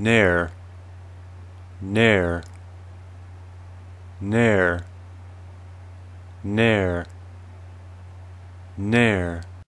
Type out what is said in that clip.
Nair, Nair, Nair, Nair, Nair.